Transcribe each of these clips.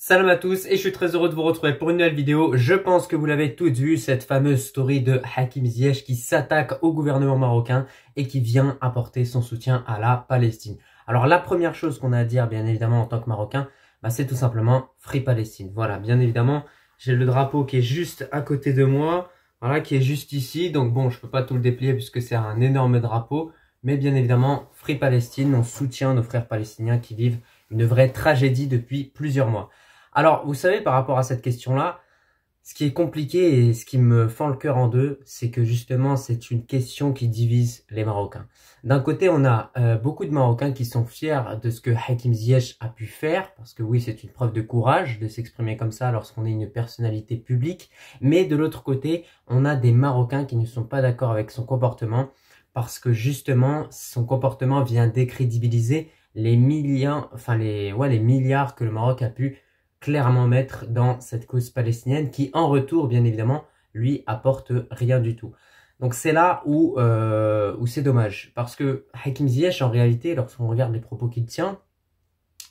Salam à tous et je suis très heureux de vous retrouver pour une nouvelle vidéo. Je pense que vous l'avez toutes vu, cette fameuse story de Hakim Ziyech qui s'attaque au gouvernement marocain et qui vient apporter son soutien à la Palestine. Alors la première chose qu'on a à dire bien évidemment en tant que Marocain, bah, c'est tout simplement Free Palestine. Voilà, bien évidemment, j'ai le drapeau qui est juste à côté de moi, voilà, qui est juste ici. Donc bon, je peux pas tout le déplier puisque c'est un énorme drapeau. Mais bien évidemment, Free Palestine, on soutient nos frères palestiniens qui vivent une vraie tragédie depuis plusieurs mois. Alors, vous savez, par rapport à cette question-là, ce qui est compliqué et ce qui me fend le cœur en deux, c'est que justement, c'est une question qui divise les Marocains. D'un côté, on a euh, beaucoup de Marocains qui sont fiers de ce que Hakim Ziyech a pu faire, parce que oui, c'est une preuve de courage de s'exprimer comme ça lorsqu'on est une personnalité publique. Mais de l'autre côté, on a des Marocains qui ne sont pas d'accord avec son comportement, parce que justement, son comportement vient décrédibiliser les milliards, enfin les, ouais, les milliards que le Maroc a pu clairement mettre dans cette cause palestinienne qui, en retour, bien évidemment, lui apporte rien du tout. Donc c'est là où, euh, où c'est dommage. Parce que Hakim Ziyech, en réalité, lorsqu'on regarde les propos qu'il tient,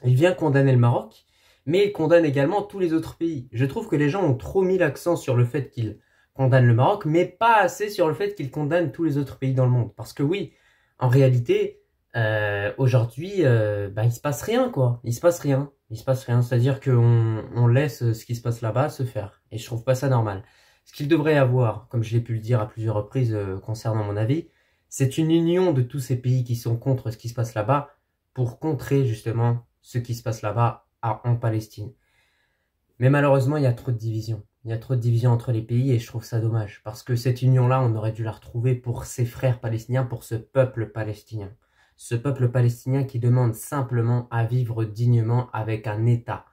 il vient condamner le Maroc, mais il condamne également tous les autres pays. Je trouve que les gens ont trop mis l'accent sur le fait qu'il condamne le Maroc, mais pas assez sur le fait qu'il condamne tous les autres pays dans le monde. Parce que oui, en réalité, euh, aujourd'hui, euh, ben, il se passe rien, quoi. Il se passe rien. Il se passe rien. C'est-à-dire qu'on on laisse euh, ce qui se passe là-bas se faire. Et je trouve pas ça normal. Ce qu'il devrait avoir, comme je l'ai pu le dire à plusieurs reprises concernant mon avis, c'est une union de tous ces pays qui sont contre ce qui se passe là-bas pour contrer justement ce qui se passe là-bas en Palestine. Mais malheureusement, il y a trop de divisions. Il y a trop de divisions entre les pays et je trouve ça dommage. Parce que cette union-là, on aurait dû la retrouver pour ses frères palestiniens, pour ce peuple palestinien ce peuple palestinien qui demande simplement à vivre dignement avec un État.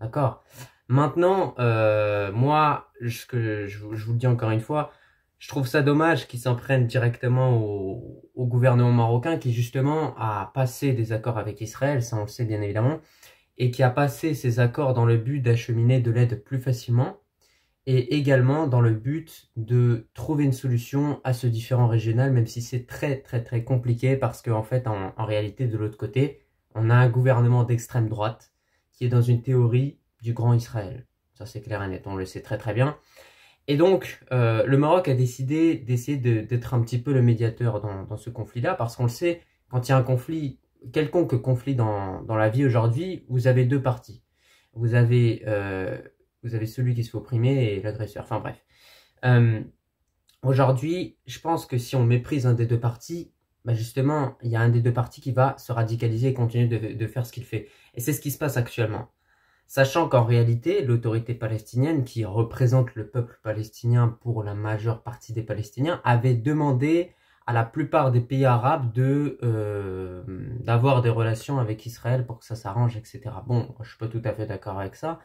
D'accord Maintenant, euh, moi, je, vous le dis encore une fois, je trouve ça dommage qu'ils s'en prennent directement au, gouvernement marocain qui justement a passé des accords avec Israël, ça on le sait bien évidemment, et qui a passé ces accords dans le but d'acheminer de l'aide plus facilement et également dans le but de trouver une solution à ce différent régional, même si c'est très très très compliqué parce qu'en en fait en, réalité de l'autre côté, on a un gouvernement d'extrême droite qui est dans une théorie du grand Israël. Ça c'est clair et net, on le sait très très bien. Et donc euh, le Maroc a décidé d'essayer d'être un petit peu le médiateur dans, ce conflit-là parce qu'on le sait, quand il y a un conflit, quelconque conflit dans, dans la vie aujourd'hui, vous avez deux parties. Vous avez euh, vous avez celui qui se fait opprimer et l'agresseur. Enfin bref. Euh, aujourd'hui, je pense que si on méprise un des deux partis, bah, justement, il y a un des deux partis qui va se radicaliser et continuer de, faire ce qu'il fait. Et c'est ce qui se passe actuellement. Sachant qu'en réalité, l'autorité palestinienne, qui représente le peuple palestinien pour la majeure partie des Palestiniens, avait demandé à la plupart des pays arabes de euh, d'avoir des relations avec Israël pour que ça s'arrange, etc. Bon, je ne suis pas tout à fait d'accord avec ça,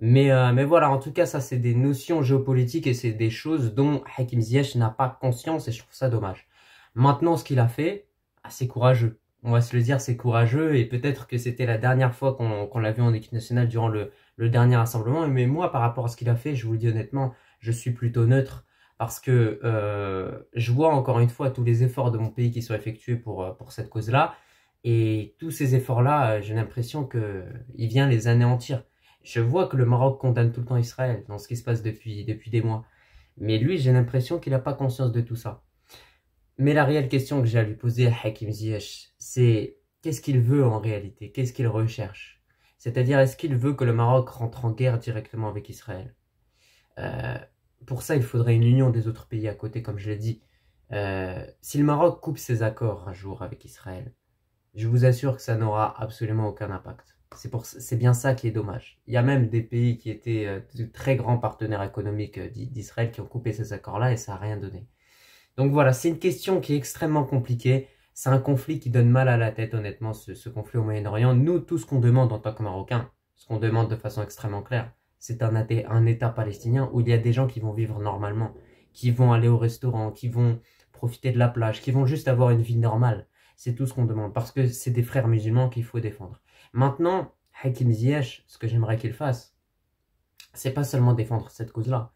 mais, euh, mais voilà, en tout cas, ça, c'est des notions géopolitiques et c'est des choses dont Hakim Ziyech n'a pas conscience et je trouve ça dommage. Maintenant, ce qu'il a fait, ah, c'est courageux. On va se le dire, c'est courageux et peut-être que c'était la dernière fois qu'on l'a vu en équipe nationale durant le, dernier rassemblement. Mais moi, par rapport à ce qu'il a fait, je vous le dis honnêtement, je suis plutôt neutre parce que euh, je vois encore une fois tous les efforts de mon pays qui sont effectués pour, euh, pour cette cause-là. Et tous ces efforts-là, j'ai l'impression qu'il vient les anéantir. Je vois que le Maroc condamne tout le temps Israël dans ce qui se passe depuis, des mois. Mais lui, j'ai l'impression qu'il n'a pas conscience de tout ça. Mais la réelle question que j'ai à lui poser à Hakim Ziyech, c'est qu'est-ce qu'il veut en réalité Qu'est-ce qu'il recherche C'est-à-dire, est-ce qu'il veut que le Maroc rentre en guerre directement avec Israël euh, Pour ça, il faudrait une union des autres pays à côté, comme je l'ai dit. Euh, si le Maroc coupe ses accords un jour avec Israël, je vous assure que ça n'aura absolument aucun impact. C'est bien ça qui est dommage. Il y a même des pays qui étaient euh, de très grands partenaires économiques euh, d'Israël qui ont coupé ces accords-là et ça n'a rien donné. Donc voilà, c'est une question qui est extrêmement compliquée. C'est un conflit qui donne mal à la tête, honnêtement, ce, ce conflit au Moyen-Orient. Nous, tout ce qu'on demande en tant que Marocains, ce qu'on demande de façon extrêmement claire, c'est un, un État palestinien où il y a des gens qui vont vivre normalement, qui vont aller au restaurant, qui vont profiter de la plage, qui vont juste avoir une vie normale. C'est tout ce qu'on demande, parce que c'est des frères musulmans qu'il faut défendre. Maintenant, Hakim Ziyech, ce que j'aimerais qu'il fasse, c'est pas seulement défendre cette cause-là.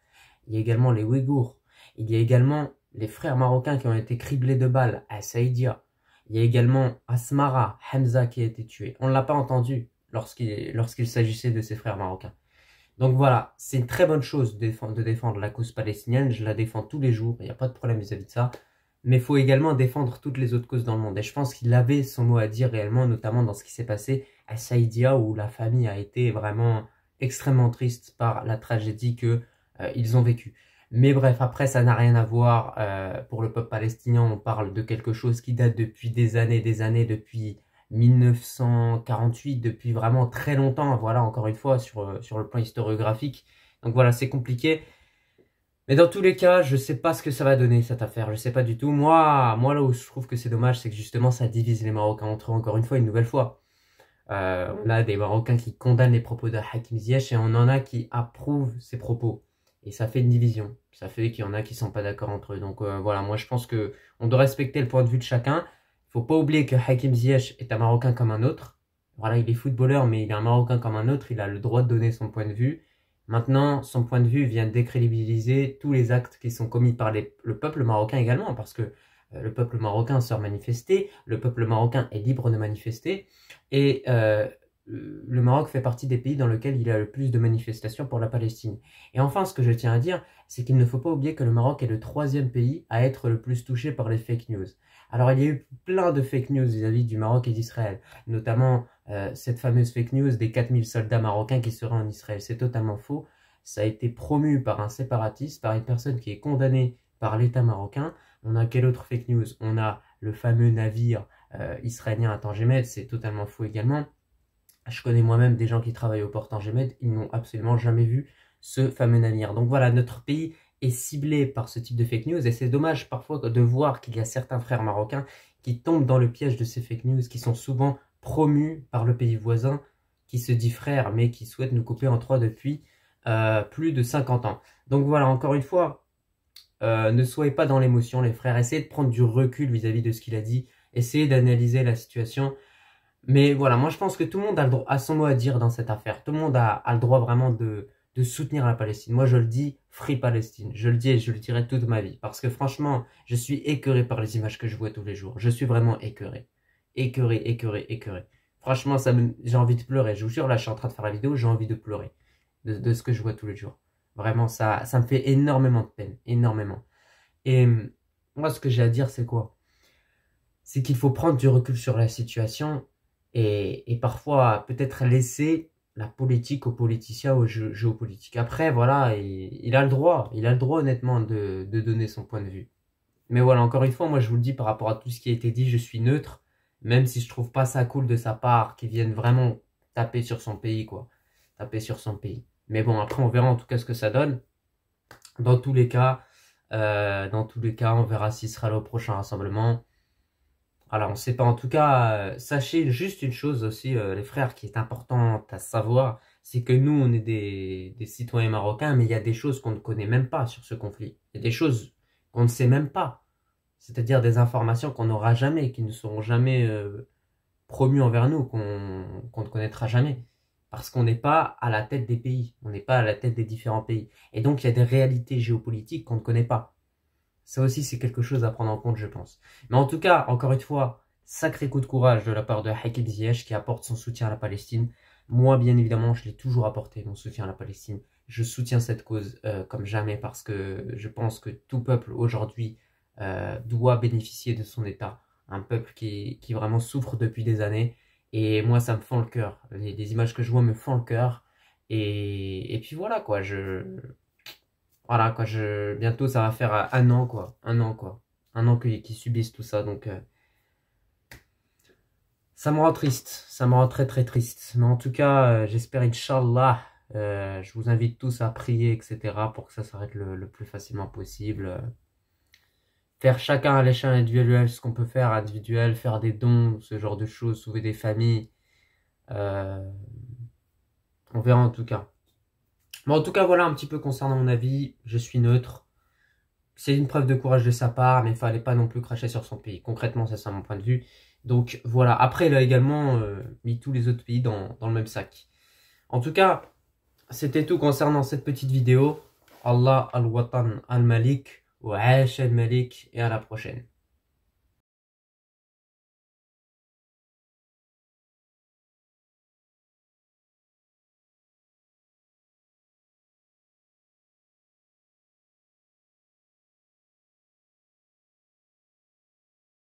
Il y a également les Ouïghours. Il y a également les frères marocains qui ont été criblés de balles à Saïdia. Il y a également Asmara, Hamza qui a été tué. On ne l'a pas entendu lorsqu'il s'agissait de ses frères marocains. Donc voilà, c'est une très bonne chose de défendre, la cause palestinienne. Je la défends tous les jours. Il n'y a pas de problème vis à -vis de ça mais il faut également défendre toutes les autres causes dans le monde. Et je pense qu'il avait son mot à dire réellement, notamment dans ce qui s'est passé à Saïdia, où la famille a été vraiment extrêmement triste par la tragédie qu'ils euh, ils ont vécue. Mais bref, après, ça n'a rien à voir. Euh, pour le peuple palestinien, on parle de quelque chose qui date depuis des années, des années, depuis 1948, depuis vraiment très longtemps. Voilà, encore une fois, sur, euh, sur le plan historiographique. Donc voilà, c'est compliqué. Mais dans tous les cas, je ne sais pas ce que ça va donner cette affaire, je ne sais pas du tout. Moi, moi là où je trouve que c'est dommage, c'est que justement ça divise les Marocains entre eux encore une fois, une nouvelle fois. on euh, a mm. des Marocains qui condamnent les propos de Hakim Ziyech et on en a qui approuvent ses propos. Et ça fait une division. Ça fait qu'il y en a qui sont pas d'accord entre eux. Donc euh, voilà, moi je pense que on doit respecter le point de vue de chacun. Il faut pas oublier que Hakim Ziyech est un Marocain comme un autre. Voilà, il est footballeur, mais il est un Marocain comme un autre. Il a le droit de donner son point de vue Maintenant, son point de vue vient décrédibiliser tous les actes qui sont commis par le peuple marocain également, parce que euh, le peuple marocain sort manifester, le peuple marocain est libre de manifester, et euh, le Maroc fait partie des pays dans lesquels il y a le plus de manifestations pour la Palestine. Et enfin, ce que je tiens à dire, c'est qu'il ne faut pas oublier que le Maroc est le troisième pays à être le plus touché par les fake news. Alors il y a eu plein de fake news vis-à-vis du Maroc et d'Israël, notamment euh, cette fameuse fake news des 4000 soldats marocains qui seraient en Israël. C'est totalement faux. Ça a été promu par un séparatiste, par une personne qui est condamnée par l'État marocain. On a quelle autre fake news On a le fameux navire euh, israélien à Tangemed, c'est totalement faux également je connais moi-même des gens qui travaillent au port en ils n'ont absolument jamais vu ce fameux navire. Donc voilà, notre pays est ciblé par ce type de fake news et c'est dommage parfois de voir qu'il y a certains frères marocains qui tombent dans le piège de ces fake news qui sont souvent promus par le pays voisin qui se dit frère mais qui souhaite nous couper en trois depuis euh, plus de 50 ans. Donc voilà, encore une fois, euh, ne soyez pas dans l'émotion les frères, essayez de prendre du recul vis à -vis de ce qu'il a dit, essayez d'analyser la situation mais voilà, moi je pense que tout le monde a, le droit, son mot à dire dans cette affaire. Tout le monde a, le droit vraiment de, de, soutenir la Palestine. Moi je le dis, Free Palestine. Je le dis et je le dirai toute ma vie. Parce que franchement, je suis écœuré par les images que je vois tous les jours. Je suis vraiment écœuré. Écœuré, écœuré, écœuré. Franchement, ça j'ai envie de pleurer. Je vous jure, là je suis en train de faire la vidéo, j'ai envie de pleurer de, de, ce que je vois tous les jours. Vraiment, ça, ça me fait énormément de peine. Énormément. Et moi ce que j'ai à dire c'est quoi C'est qu'il faut prendre du recul sur la situation et, parfois peut-être laisser la politique aux politiciens, aux géopolitiques. Après, voilà, il, il, a le droit, il a le droit honnêtement de, donner son point de vue. Mais voilà, encore une fois, moi je vous le dis par rapport à tout ce qui a été dit, je suis neutre, même si je trouve pas ça cool de sa part, qu'il vienne vraiment taper sur son pays, quoi. Taper sur son pays. Mais bon, après on verra en tout cas ce que ça donne. Dans tous les cas, euh, dans tous les cas, on verra s'il sera là au prochain rassemblement. Alors, on ne sait pas. En tout cas, euh, sachez juste une chose aussi, euh, les frères, qui est importante à savoir, c'est que nous, on est des, citoyens marocains, mais il y a des choses qu'on ne connaît même pas sur ce conflit. Il y a des choses qu'on ne sait même pas. C'est-à-dire des informations qu'on n'aura jamais, qui ne seront jamais euh, promues envers nous, qu'on ne connaîtra jamais. Parce qu'on n'est pas à la tête des pays, on n'est pas à la tête des différents pays. Et donc, il y a des réalités géopolitiques qu'on ne connaît pas. Ça aussi, c'est quelque chose à prendre en compte, je pense. Mais en tout cas, encore une fois, sacré coup de courage de la part de Hakim Ziyech qui apporte son soutien à la Palestine. Moi, bien évidemment, je l'ai toujours apporté, mon soutien à la Palestine. Je soutiens cette cause euh, comme jamais parce que je pense que tout peuple aujourd'hui euh, doit bénéficier de son État. Un peuple qui, qui, vraiment souffre depuis des années. Et moi, ça me fend le cœur. Les, images que je vois me fend le cœur. Et, et puis voilà, quoi. Je, voilà quoi, bientôt ça va faire euh, un an quoi, un an quoi, un an qu'ils qui subissent tout ça, donc euh, ça me rend triste, ça me rend très très triste, mais en tout cas euh, j'espère Inch'Allah, je vous invite tous à prier etc pour que ça s'arrête le, plus facilement possible, faire chacun à l'échelle individuelle ce qu'on peut faire individuel, faire des dons, ce genre de choses, sauver des familles, on verra en tout cas en tout cas, voilà un petit peu concernant mon avis. Je suis neutre. C'est une preuve de courage de sa part, mais il fallait pas non plus cracher sur son pays. Concrètement, ça c'est mon point de vue. Donc voilà. Après, il a également euh, mis tous les autres pays dans, le même sac. En tout cas, c'était tout concernant cette petite vidéo. Allah al-Watan al-Malik, wa al-Malik, et à la prochaine.